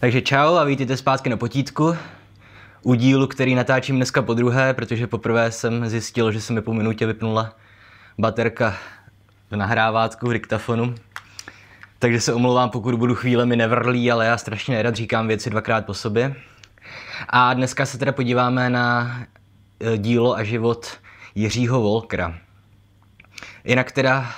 Takže čau a vítejte zpátky na potítku. U dílu, který natáčím dneska po druhé, protože poprvé jsem zjistil, že se mi po minutě vypnula baterka v nahrávátku v diktafonu. Takže se omlouvám, pokud budu chvíle mi nevrlý, ale já strašně nerad říkám věci dvakrát po sobě. A dneska se teda podíváme na eh, dílo a život Jiřího Volkra. Jinak teda,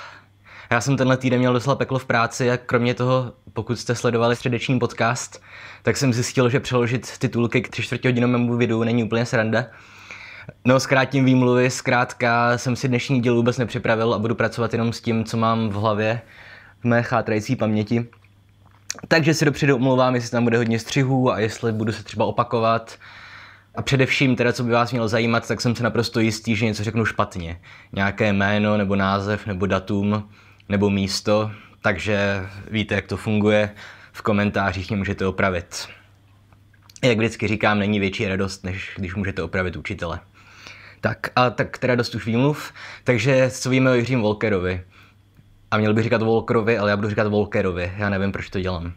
já jsem tenhle týden měl docela peklo v práci a kromě toho pokud jste sledovali středeční podcast, tak jsem zjistil, že přeložit titulky k 3 čtvrtě hodinovému videu není úplně sranda. No, zkrátím výmluvy, zkrátka jsem si dnešní díl vůbec nepřipravil a budu pracovat jenom s tím, co mám v hlavě, v mé chátrající paměti. Takže si dopředu omlouvám, jestli tam bude hodně střihů a jestli budu se třeba opakovat. A především teda, co by vás mělo zajímat, tak jsem se naprosto jistý, že něco řeknu špatně. Nějaké jméno, nebo název, nebo datum, nebo místo, takže víte, jak to funguje. V komentářích mě můžete opravit. Jak vždycky říkám, není větší radost, než když můžete opravit učitele. Tak, a tak teda dost už výmluv. Takže co víme o Jiřím Volkerovi? A měl bych říkat Volkerovi, ale já budu říkat Volkerovi. Já nevím, proč to dělám. Uh,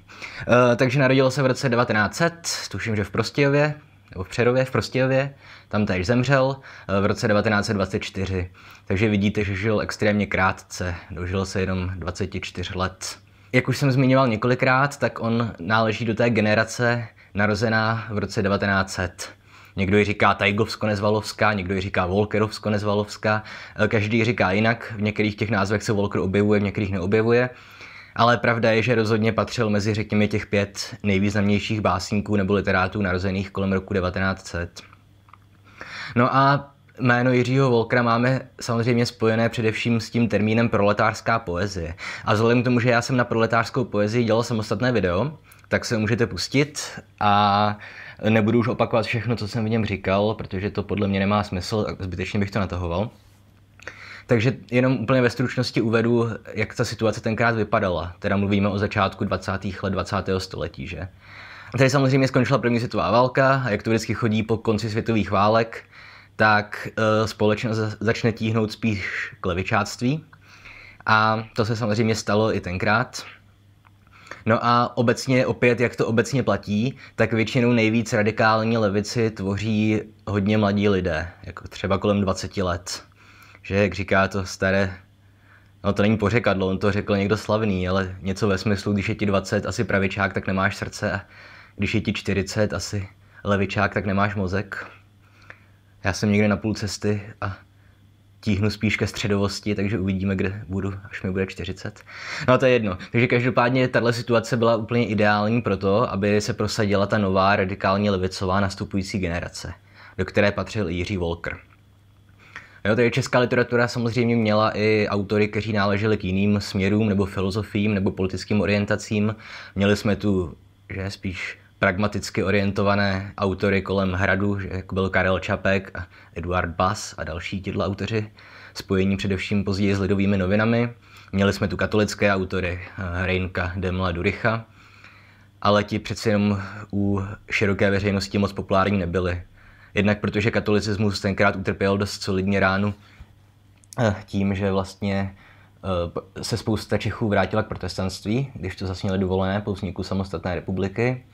takže narodil se v roce 1900, tuším, že v Prostějově, nebo v Přerově, v Prostějově, tam též zemřel eh, v roce 1924. Takže vidíte, že žil extrémně krátce, dožil se jenom 24 let. Jak už jsem zmiňoval několikrát, tak on náleží do té generace narozená v roce 1900. Někdo ji říká Tajgovsko-Nezvalovská, někdo ji říká Volkerovsko-Nezvalovská. Eh, každý ji říká jinak, v některých těch názvech se Volker objevuje, v některých neobjevuje ale pravda je, že rozhodně patřil mezi řekněme těch pět nejvýznamnějších básníků nebo literátů narozených kolem roku 1900. No a jméno Jiřího Volkra máme samozřejmě spojené především s tím termínem proletářská poezie. A vzhledem k tomu, že já jsem na proletářskou poezii dělal samostatné video, tak se můžete pustit a nebudu už opakovat všechno, co jsem v něm říkal, protože to podle mě nemá smysl, zbytečně bych to natahoval. Takže jenom úplně ve stručnosti uvedu, jak ta situace tenkrát vypadala. Teda mluvíme o začátku 20. let 20. století, že? A tady samozřejmě skončila první světová válka a jak to vždycky chodí po konci světových válek, tak eh, společnost začne tíhnout spíš k levičáctví. A to se samozřejmě stalo i tenkrát. No a obecně, opět, jak to obecně platí, tak většinou nejvíc radikální levici tvoří hodně mladí lidé, jako třeba kolem 20 let že jak říká to staré, no to není pořekadlo, on to řekl někdo slavný, ale něco ve smyslu, když je ti 20 asi pravičák, tak nemáš srdce a když je ti 40 asi levičák, tak nemáš mozek. Já jsem někde na půl cesty a tíhnu spíš ke středovosti, takže uvidíme, kde budu, až mi bude 40. No to je jedno. Takže každopádně tahle situace byla úplně ideální pro to, aby se prosadila ta nová radikálně levicová nastupující generace, do které patřil Jiří Volker. Jo, tedy česká literatura samozřejmě měla i autory, kteří náleželi k jiným směrům nebo filozofiím nebo politickým orientacím. Měli jsme tu, že spíš pragmaticky orientované autory kolem hradu, jako byl Karel Čapek, Eduard Bas a další tito autoři, spojení především později s lidovými novinami. Měli jsme tu katolické autory eh, Reinka Demla Duricha, ale ti přeci jenom u široké veřejnosti moc populární nebyli. Jednak protože katolicismus tenkrát utrpěl dost solidně ránu eh, tím, že vlastně eh, se spousta Čechů vrátila k protestantství, když to zasněli dovolené po vzniku samostatné republiky.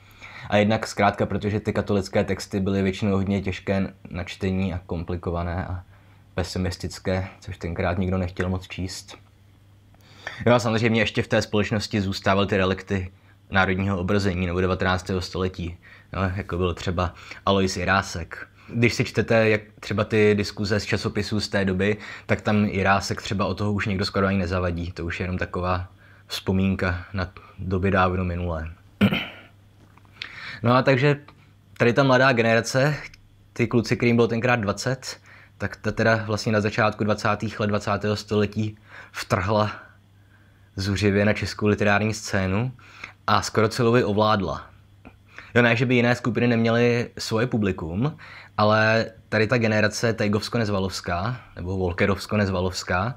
A jednak zkrátka, protože ty katolické texty byly většinou hodně těžké na čtení a komplikované a pesimistické, což tenkrát nikdo nechtěl moc číst. Jo a samozřejmě ještě v té společnosti zůstávaly ty relikty národního obrození nebo 19. století, jo, jako byl třeba Alois Jirásek. Když si čtete jak třeba ty diskuze z časopisů z té doby, tak tam Jirásek třeba o toho už někdo skoro ani nezavadí. To už je jenom taková vzpomínka na doby dávno minulé. No a takže tady ta mladá generace, ty kluci, kterým bylo tenkrát 20, tak ta teda vlastně na začátku 20. let 20. století vtrhla zuřivě na českou literární scénu a skoro celou ovládla. Jo, ne, že by jiné skupiny neměly svoje publikum, ale tady ta generace Tejgovsko-Nezvalovská, nebo Volkerovsko-Nezvalovská,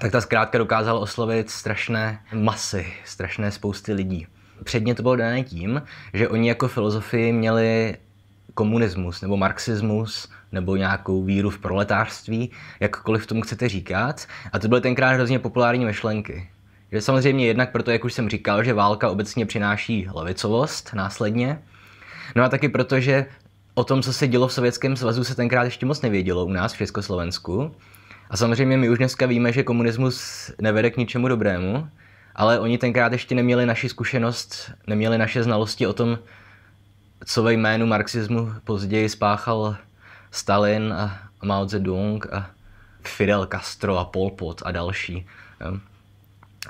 tak ta zkrátka dokázala oslovit strašné masy, strašné spousty lidí. Předně to bylo dané tím, že oni jako filozofii měli komunismus nebo marxismus nebo nějakou víru v proletářství, jakkoliv tomu chcete říkat. A to byly tenkrát hrozně populární myšlenky. Že samozřejmě jednak proto, jak už jsem říkal, že válka obecně přináší levicovost následně, No a taky proto, že o tom, co se dělo v Sovětském svazu, se tenkrát ještě moc nevědělo u nás v Československu. A samozřejmě my už dneska víme, že komunismus nevede k ničemu dobrému, ale oni tenkrát ještě neměli naši zkušenost, neměli naše znalosti o tom, co ve jménu marxismu později spáchal Stalin a Mao Zedong a Fidel Castro a Pol Pot a další.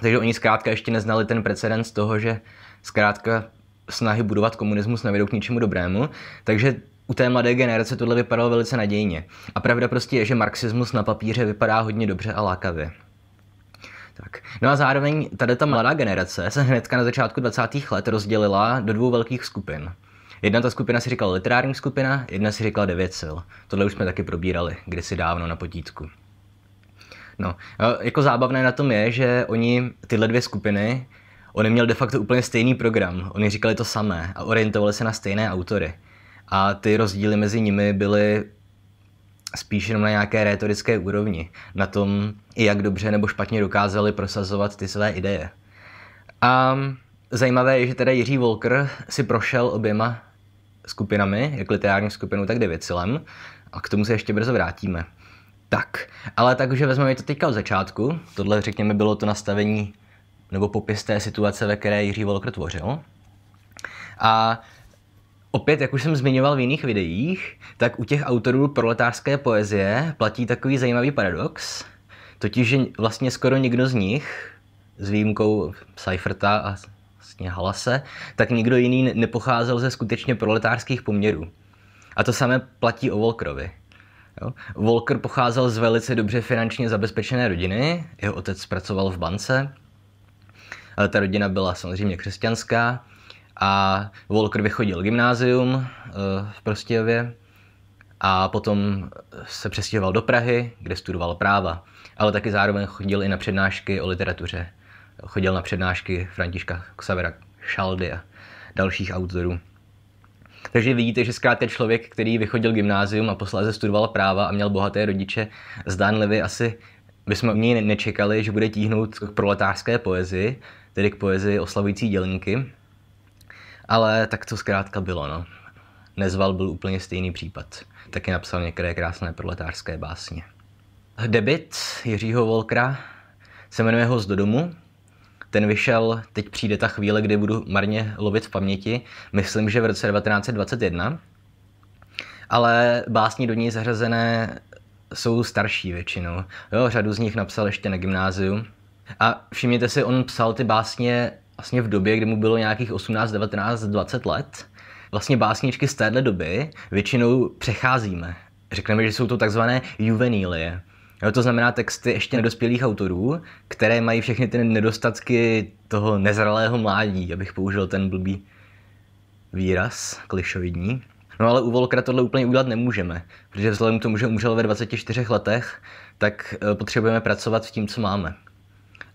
Takže oni zkrátka ještě neznali ten precedens toho, že zkrátka snahy budovat komunismus nevedou k ničemu dobrému, takže u té mladé generace tohle vypadalo velice nadějně. A pravda prostě je, že marxismus na papíře vypadá hodně dobře a lákavě. Tak. No a zároveň tady ta mladá generace se hnedka na začátku 20. let rozdělila do dvou velkých skupin. Jedna ta skupina si říkala literární skupina, jedna si říkala devět sil. Tohle už jsme taky probírali kdysi dávno na potítku. No, jako zábavné na tom je, že oni, tyhle dvě skupiny, On měl de facto úplně stejný program, oni říkali to samé a orientovali se na stejné autory. A ty rozdíly mezi nimi byly spíš jenom na nějaké rétorické úrovni, na tom, jak dobře nebo špatně dokázali prosazovat ty své ideje. A zajímavé je, že teda Jiří Volker si prošel oběma skupinami, jak literární skupinou, tak Devicilem, a k tomu se ještě brzo vrátíme. Tak, ale tak, že vezmeme to teďka od začátku, tohle řekněme bylo to nastavení nebo popis té situace, ve které Jiří Volkr tvořil. A opět, jak už jsem zmiňoval v jiných videích, tak u těch autorů proletářské poezie platí takový zajímavý paradox, totiž, že vlastně skoro nikdo z nich, s výjimkou Seiferta a vlastně Halase, tak nikdo jiný nepocházel ze skutečně proletářských poměrů. A to samé platí o Volkrovi. Jo? Volker pocházel z velice dobře finančně zabezpečené rodiny, jeho otec pracoval v bance ale ta rodina byla samozřejmě křesťanská a Volker vychodil gymnázium eh, v Prostějově a potom se přestěhoval do Prahy, kde studoval práva, ale taky zároveň chodil i na přednášky o literatuře. Chodil na přednášky Františka Xavera Šaldy a dalších autorů. Takže vidíte, že zkrátka člověk, který vychodil gymnázium a posléze studoval práva a měl bohaté rodiče, zdánlivě asi bychom v něj nečekali, že bude tíhnout k proletářské poezii, tedy k poezii oslavující dělníky. Ale tak to zkrátka bylo, no. Nezval byl úplně stejný případ. Taky napsal některé krásné proletářské básně. Debit Jiřího Volkra se jmenuje Host do domu. Ten vyšel, teď přijde ta chvíle, kdy budu marně lovit v paměti, myslím, že v roce 1921. Ale básně do něj zařazené jsou starší většinou. Jo, řadu z nich napsal ještě na gymnáziu, a všimněte si, on psal ty básně vlastně v době, kdy mu bylo nějakých 18, 19, 20 let. Vlastně básničky z téhle doby většinou přecházíme. Řekneme, že jsou to takzvané juvenílie. Jo, to znamená texty ještě nedospělých autorů, které mají všechny ty nedostatky toho nezralého mládí, abych použil ten blbý výraz, klišovidní. No ale u Volkra tohle úplně udělat nemůžeme, protože vzhledem k tomu, že umřel ve 24 letech, tak eh, potřebujeme pracovat s tím, co máme.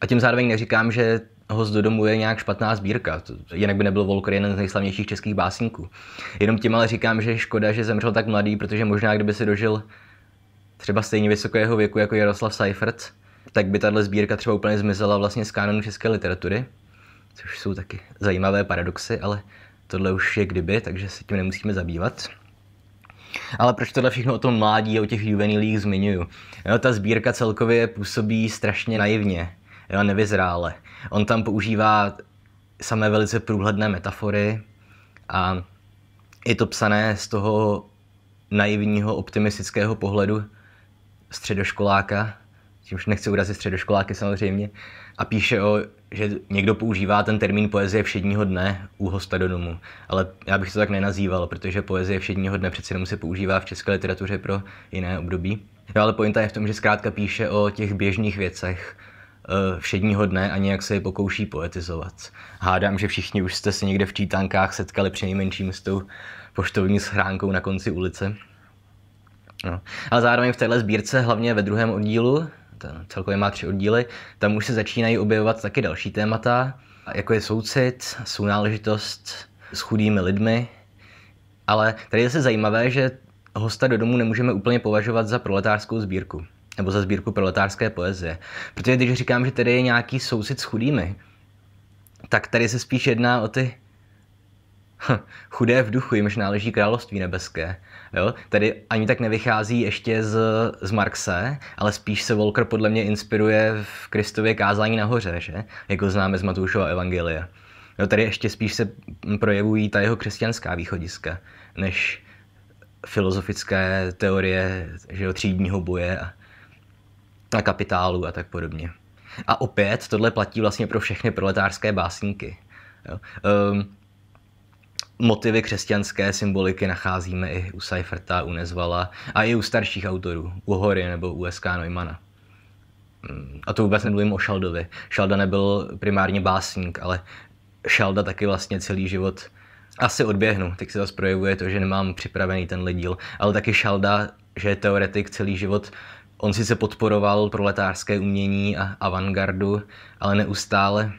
A tím zároveň neříkám, že ho do domu je nějak špatná sbírka, jinak by nebyl Volker jeden z nejslavnějších českých básníků. Jenom tím ale říkám, že škoda, že zemřel tak mladý, protože možná kdyby si dožil třeba stejně vysokého věku jako Jaroslav Seifert, tak by tahle sbírka třeba úplně zmizela vlastně z kanonu české literatury, což jsou taky zajímavé paradoxy, ale tohle už je kdyby, takže se tím nemusíme zabývat. Ale proč tohle všechno o tom mládí a o těch juvenilích zmiňuju? No, ta sbírka celkově působí strašně naivně jo, nevyzrále. On tam používá samé velice průhledné metafory a je to psané z toho naivního, optimistického pohledu středoškoláka, už nechci urazit středoškoláky samozřejmě, a píše o, že někdo používá ten termín poezie všedního dne u hosta do domu, ale já bych to tak nenazýval, protože poezie všedního dne přece jenom se používá v české literatuře pro jiné období. Jo, ale pointa je v tom, že zkrátka píše o těch běžných věcech, Eh, všedního dne ani jak se je pokouší poetizovat. Hádám, že všichni už jste se někde v čítankách setkali nejmenším s tou poštovní schránkou na konci ulice. No. A zároveň v téhle sbírce, hlavně ve druhém oddílu, ten celkově má tři oddíly, tam už se začínají objevovat taky další témata, jako je soucit, sounáležitost s chudými lidmi. Ale tady je se zajímavé, že hosta do domu nemůžeme úplně považovat za proletářskou sbírku nebo za sbírku proletářské poezie. Protože když říkám, že tady je nějaký soucit s chudými, tak tady se spíš jedná o ty chudé v duchu, jimž náleží království nebeské. Jo? Tady ani tak nevychází ještě z, z Marxe, ale spíš se Volker podle mě inspiruje v Kristově kázání nahoře, že? jako známe z Matoušova Evangelia. Jo, tady ještě spíš se projevují ta jeho křesťanská východiska, než filozofické teorie že jo, třídního boje a, na kapitálu a tak podobně. A opět tohle platí vlastně pro všechny proletářské básníky. Jo. Um, motivy křesťanské symboliky nacházíme i u Seiferta, u Nezvala a i u starších autorů, u Hory nebo u S.K. Neumana. Ehm, a to vůbec nemluvím o Šaldovi. Šalda nebyl primárně básník, ale Šalda taky vlastně celý život asi odběhnu, tak se zase projevuje to, že nemám připravený ten díl, ale taky Šalda, že je teoretik celý život On sice podporoval proletářské umění a avantgardu, ale neustále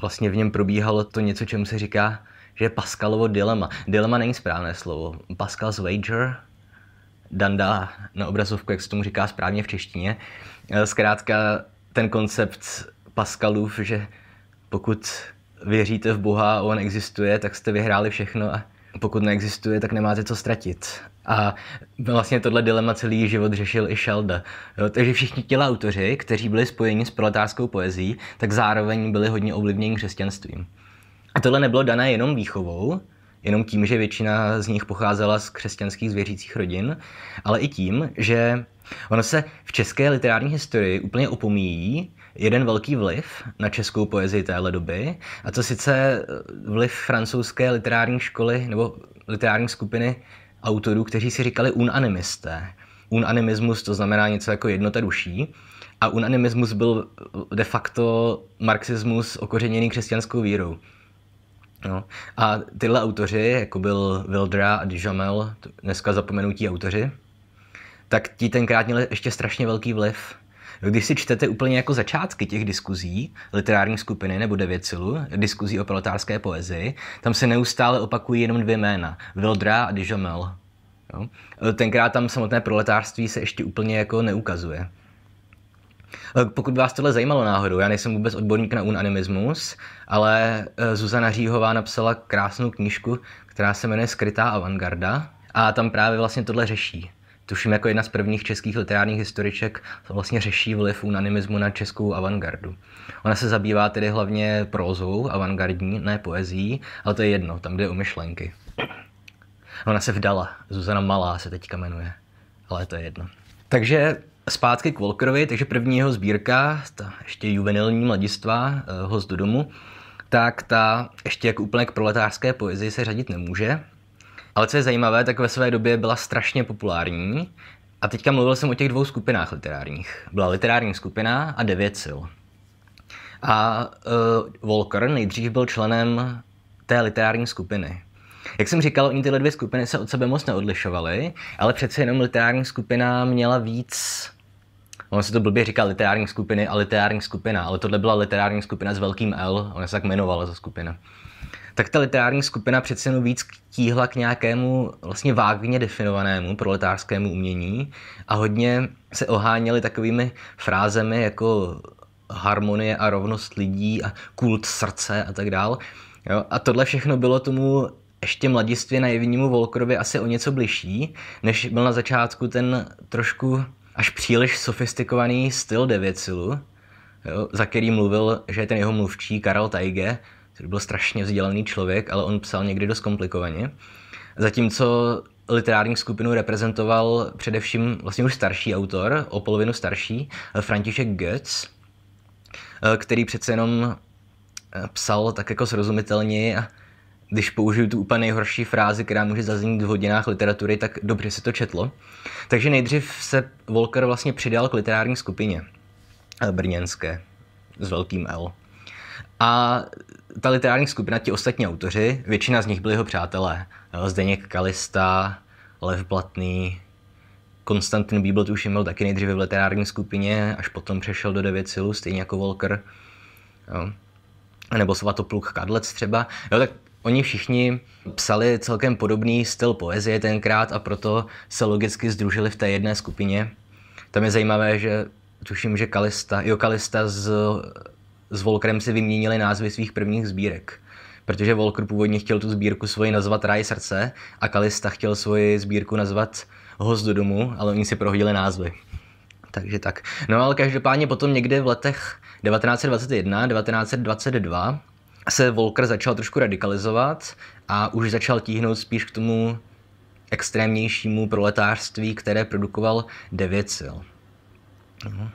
vlastně v něm probíhalo to něco, čemu se říká, že je Pascalovo dilema. Dilema není správné slovo. Pascal's wager, danda na obrazovku, jak se tomu říká správně v češtině. Eh, zkrátka ten koncept Pascalův, že pokud věříte v Boha a on existuje, tak jste vyhráli všechno a pokud neexistuje, tak nemáte co ztratit. A vlastně tohle dilema celý život řešil i Shelda. Jo, takže všichni ti autoři, kteří byli spojeni s proletářskou poezí, tak zároveň byli hodně ovlivněni křesťanstvím. A tohle nebylo dané jenom výchovou, jenom tím, že většina z nich pocházela z křesťanských zvěřících rodin, ale i tím, že ono se v české literární historii úplně opomíjí, jeden velký vliv na českou poezii téhle doby, a to sice eh, vliv francouzské literární školy nebo literární skupiny autorů, kteří si říkali unanimisté. Unanimismus to znamená něco jako jednota duší. A unanimismus byl eh, de facto marxismus okořeněný křesťanskou vírou. No. A tyhle autoři, jako byl Wildra a Dijamel, dneska zapomenutí autoři, tak ti tenkrát měli ještě strašně velký vliv když si čtete úplně jako začátky těch diskuzí literární skupiny nebo devěcilu, diskuzí o proletářské poezii, tam se neustále opakují jenom dvě jména, Vildra a Dijamel. Jo? E, tenkrát tam samotné proletářství se ještě úplně jako neukazuje. E, pokud vás tohle zajímalo náhodou, já nejsem vůbec odborník na unanimismus, ale e, Zuzana Říhová napsala krásnou knížku, která se jmenuje Skrytá avantgarda a tam právě vlastně tohle řeší tuším jako jedna z prvních českých literárních historiček, vlastně řeší vliv unanimismu na českou avantgardu. Ona se zabývá tedy hlavně prózou avantgardní, ne poezí, ale to je jedno, tam jde o myšlenky. Ona se vdala, Zuzana Malá se teďka jmenuje, ale to je jedno. Takže zpátky k Volkerovi, takže první jeho sbírka, ta ještě juvenilní mladistva, eh, host do domu, tak ta ještě jako úplně k proletářské poezii se řadit nemůže, ale co je zajímavé, tak ve své době byla strašně populární. A teďka mluvil jsem o těch dvou skupinách literárních. Byla literární skupina a devět sil. A uh, eh, Volker nejdřív byl členem té literární skupiny. Jak jsem říkal, oni tyhle dvě skupiny se od sebe moc neodlišovaly, ale přece jenom literární skupina měla víc ono se to blbě říká literární skupiny a literární skupina, ale tohle byla literární skupina s velkým L, ona se tak jmenovala za skupina. Tak ta literární skupina přece jenom víc tíhla k nějakému vlastně vágně definovanému proletářskému umění a hodně se oháněli takovými frázemi jako harmonie a rovnost lidí a kult srdce a tak dál. Jo? A tohle všechno bylo tomu ještě mladistvě naivnímu Volkrovi asi o něco bližší, než byl na začátku ten trošku až příliš sofistikovaný styl Devicilu, jo, za který mluvil, že je ten jeho mluvčí Karel Tajge, který byl strašně vzdělaný člověk, ale on psal někdy dost komplikovaně. Zatímco literární skupinu reprezentoval především vlastně už starší autor, o polovinu starší, eh, František Goetz, eh, který přece jenom eh, psal tak jako srozumitelně a když použiju tu úplně nejhorší frázi, která může zaznít v hodinách literatury, tak dobře se to četlo. Takže nejdřív se Volker vlastně přidal k literární skupině eh, brněnské s velkým L. A ta literární skupina, ti ostatní autoři, většina z nich byli jeho přátelé. Eh, Zdeněk Kalista, Lev Platný, Konstantin Bíbl, už byl taky nejdříve v literární skupině, až potom přešel do devět silů, stejně jako Volker. Jo. Nebo Svatopluk Kadlec třeba. Jo, tak Oni všichni psali celkem podobný styl poezie tenkrát a proto se logicky združili v té jedné skupině. Tam je zajímavé, že tuším, že Kalista, jo, Kalista s, s Volkrem si vyměnili názvy svých prvních sbírek. Protože Volker původně chtěl tu sbírku svoji nazvat Ráj srdce a Kalista chtěl svoji sbírku nazvat Host do domu, ale oni si prohodili názvy. Takže tak. No ale každopádně potom někde v letech 1921, 1922 se Volker začal trošku radikalizovat a už začal tíhnout spíš k tomu extrémnějšímu proletářství, které produkoval devět sil. No.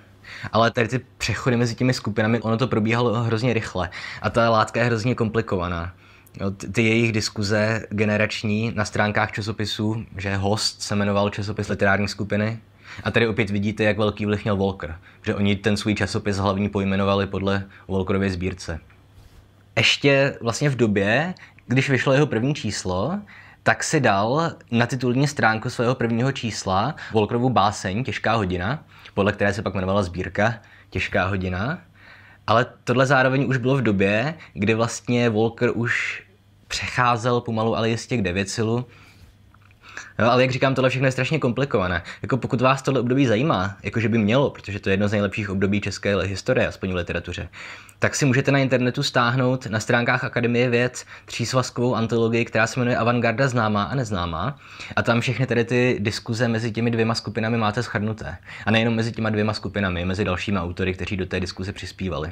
Ale tady ty přechody mezi těmi skupinami, ono to probíhalo hrozně rychle a ta látka je hrozně komplikovaná. Jo, ty jejich diskuze generační na stránkách časopisů, že host se jmenoval časopis literární skupiny, a tady opět vidíte, jak velký vliv měl Volker, že oni ten svůj časopis hlavní pojmenovali podle Volkerově sbírce ještě vlastně v době, když vyšlo jeho první číslo, tak si dal na titulní stránku svého prvního čísla Volkrovu báseň Těžká hodina, podle které se pak jmenovala sbírka Těžká hodina. Ale tohle zároveň už bylo v době, kdy vlastně Volker už přecházel pomalu, ale jistě k devicilu, Jo, ale jak říkám, tohle všechno je strašně komplikované. Jako pokud vás tohle období zajímá, jako že by mělo, protože to je jedno z nejlepších období české historie, aspoň v literatuře, tak si můžete na internetu stáhnout na stránkách Akademie věd třísvazkovou antologii, která se jmenuje Avantgarda známá a neznámá. A tam všechny tady ty diskuze mezi těmi dvěma skupinami máte schrnuté. A nejenom mezi těma dvěma skupinami, mezi dalšími autory, kteří do té diskuze přispívali.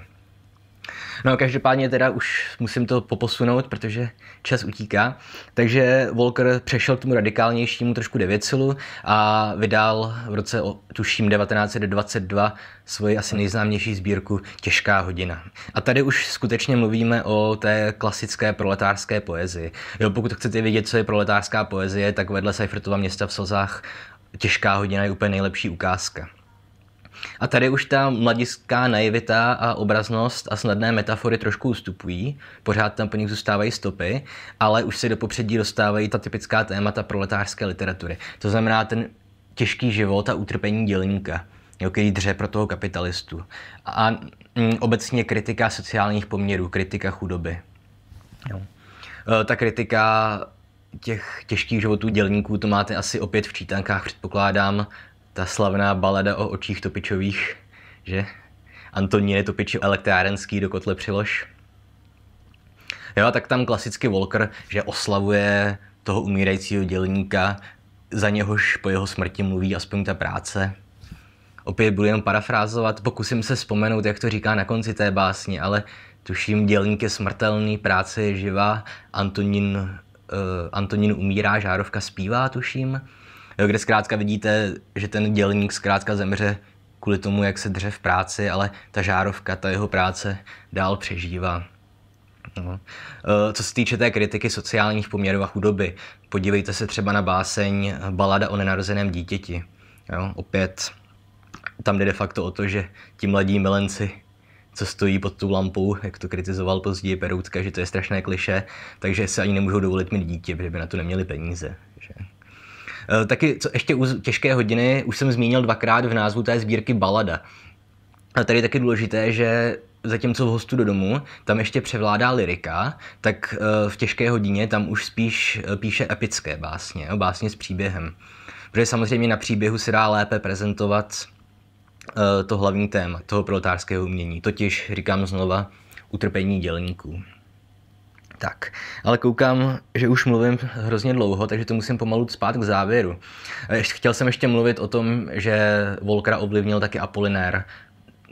No každopádně teda už musím to poposunout, protože čas utíká. Takže Walker přešel k tomu radikálnějšímu trošku devěcilu a vydal v roce, tuším, 1922 svoji asi nejznámější sbírku Těžká hodina. A tady už skutečně mluvíme o té klasické proletářské poezii. Jo, pokud chcete vědět, co je proletářská poezie, tak vedle Seifertova města v slzách Těžká hodina je úplně nejlepší ukázka. A tady už ta mladiská naivita a obraznost a snadné metafory trošku ustupují, pořád tam po nich zůstávají stopy, ale už se do popředí dostávají ta typická témata proletářské literatury. To znamená ten těžký život a utrpení dělníka, jo, který dře pro toho kapitalistu. A mm, obecně kritika sociálních poměrů, kritika chudoby. Jo. E, ta kritika těch těžkých životů dělníků, to máte asi opět v čítankách, předpokládám, ta slavná balada o očích topičových, že? je topič elektrárenský do kotle přilož. Jo, tak tam klasicky Volker, že oslavuje toho umírajícího dělníka, za něhož po jeho smrti mluví aspoň ta práce. Opět budu jen parafrázovat, pokusím se vzpomenout, jak to říká na konci té básně, ale tuším, dělník je smrtelný, práce je živá, Antonín, uh, Antonín umírá, žárovka zpívá, tuším jo, kde zkrátka vidíte, že ten dělník zkrátka zemře kvůli tomu, jak se dře v práci, ale ta žárovka, ta jeho práce dál přežívá. No. E, co se týče té kritiky sociálních poměrů a chudoby, podívejte se třeba na báseň Balada o nenarozeném dítěti. Jo, opět tam jde de facto o to, že ti mladí milenci, co stojí pod tu lampou, jak to kritizoval později Peroutka, že to je strašné kliše, takže se ani nemůžou dovolit mít dítě, protože by na to neměli peníze. Že? Eh, taky, co ještě u těžké hodiny, už jsem zmínil dvakrát v názvu té sbírky Balada. A tady je taky důležité, že zatímco v hostu do domu tam ještě převládá lirika, tak eh, v těžké hodině tam už spíš eh, píše epické básně, jo, básně s příběhem. Protože samozřejmě na příběhu se dá lépe prezentovat to hlavní téma toho proletářského umění, totiž, říkám znova, utrpení dělníků. Tak, ale koukám, že už mluvím hrozně dlouho, takže to musím pomalu spát k závěru. E, chtěl jsem ještě mluvit o tom, že Volkra ovlivnil taky Apolinér.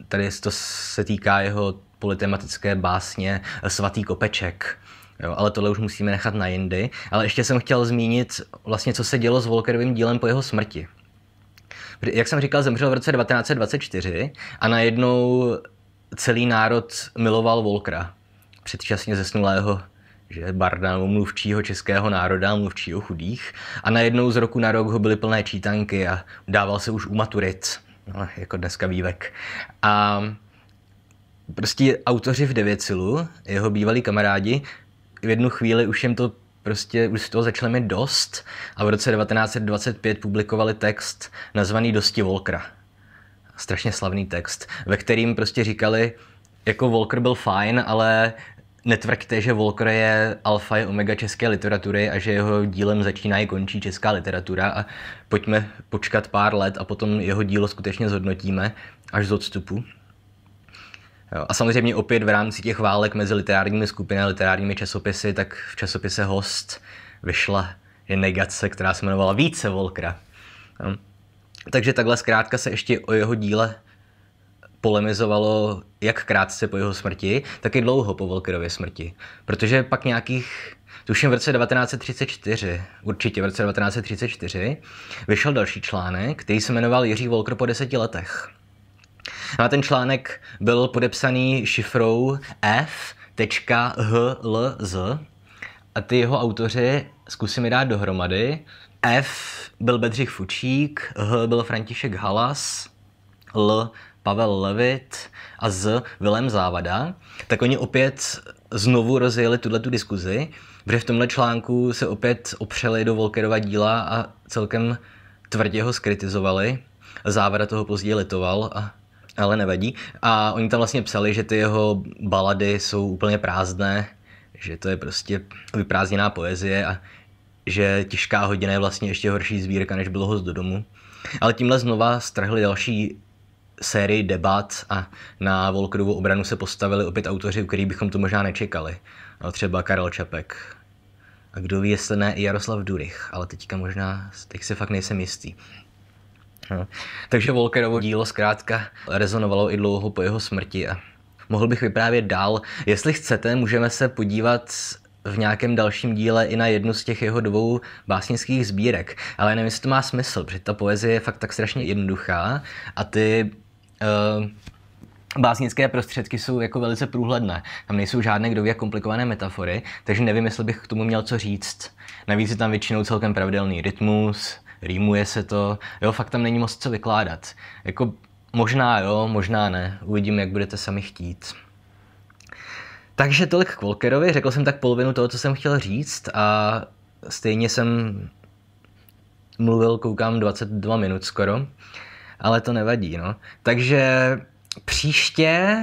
Tady to se týká jeho politematické básně Svatý kopeček. Jo, ale tohle už musíme nechat na jindy. Ale ještě jsem chtěl zmínit vlastně, co se dělo s Volkerovým dílem po jeho smrti. Jak jsem říkal, zemřel v roce 1924 a najednou celý národ miloval Volkra předčasně zesnulého že Barda mluvčího českého národa, mluvčího chudých a najednou z roku na rok ho byly plné čítanky a dával se už u maturit, no, jako dneska vývek. A prostě autoři v Devěcilu, jeho bývalí kamarádi, v jednu chvíli už jim to prostě už z toho začali mít dost a v roce 1925 publikovali text nazvaný Dosti Volkra. Strašně slavný text, ve kterým prostě říkali, jako Volker byl fajn, ale netvrďte, že Volker je alfa je omega české literatury a že jeho dílem začíná i končí česká literatura a pojďme počkat pár let a potom jeho dílo skutečně zhodnotíme až z odstupu. A samozřejmě opět v rámci těch válek mezi literárními skupinami a literárními časopisy, tak v časopise Host vyšla negace, která se jmenovala Více Volkra. Takže takhle zkrátka se ještě o jeho díle polemizovalo jak krátce po jeho smrti, tak i dlouho po Volkerově smrti. Protože pak nějakých, tuším v roce 1934, určitě v roce 1934, vyšel další článek, který se jmenoval Jiří Volker po deseti letech. No a ten článek byl podepsaný šifrou f.hlz a ty jeho autoři zkusím je dát dohromady. F byl Bedřich Fučík, H byl František Halas, L Pavel Levit a z Vilem Závada, tak oni opět znovu rozjeli tuhle tu diskuzi, protože v tomhle článku se opět opřeli do Volkerova díla a celkem tvrdě ho skritizovali. Závada toho později litoval, a, ale nevadí. A oni tam vlastně psali, že ty jeho balady jsou úplně prázdné, že to je prostě vyprázdněná poezie a že těžká hodina je vlastně ještě horší zvířka, než bylo host do domu. Ale tímhle znova strhli další sérii debat a na Volkerovu obranu se postavili opět autoři, u kterých bychom to možná nečekali. Třeba Karel Čapek. A kdo ví, jestli ne i Jaroslav Durich, ale teďka možná, teď se fakt nejsem jistý. No. Takže Volkerovo dílo zkrátka rezonovalo i dlouho po jeho smrti a mohl bych vyprávět dál. Jestli chcete, můžeme se podívat v nějakém dalším díle i na jednu z těch jeho dvou básnických sbírek. Ale nevím, jestli to má smysl, protože ta poezie je fakt tak strašně jednoduchá a ty Ehm, básnické prostředky jsou jako velice průhledné. Tam nejsou žádné kdo jak komplikované metafory, takže nevím, jestli bych k tomu měl co říct. Navíc je tam většinou celkem pravidelný rytmus, rýmuje se to, jo, fakt tam není moc co vykládat. Jako možná jo, možná ne, uvidím, jak budete sami chtít. Takže tolik k Volkerovi, řekl jsem tak polovinu toho, co jsem chtěl říct a stejně jsem mluvil, koukám, 22 minut skoro ale to nevadí, no. Takže příště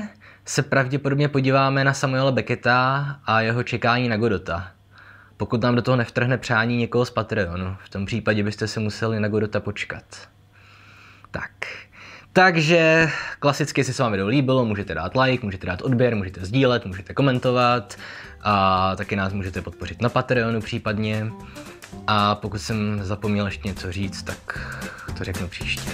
se pravděpodobně podíváme na Samuela Beketa a jeho čekání na Godota. Pokud nám do toho nevtrhne přání někoho z Patreonu, v tom případě byste se museli na Godota počkat. Tak. Takže klasicky, si se vám video líbilo, můžete dát like, můžete dát odběr, můžete sdílet, můžete komentovat a taky nás můžete podpořit na Patreonu případně. A pokud jsem zapomněl ještě něco říct, tak to řeknu příště.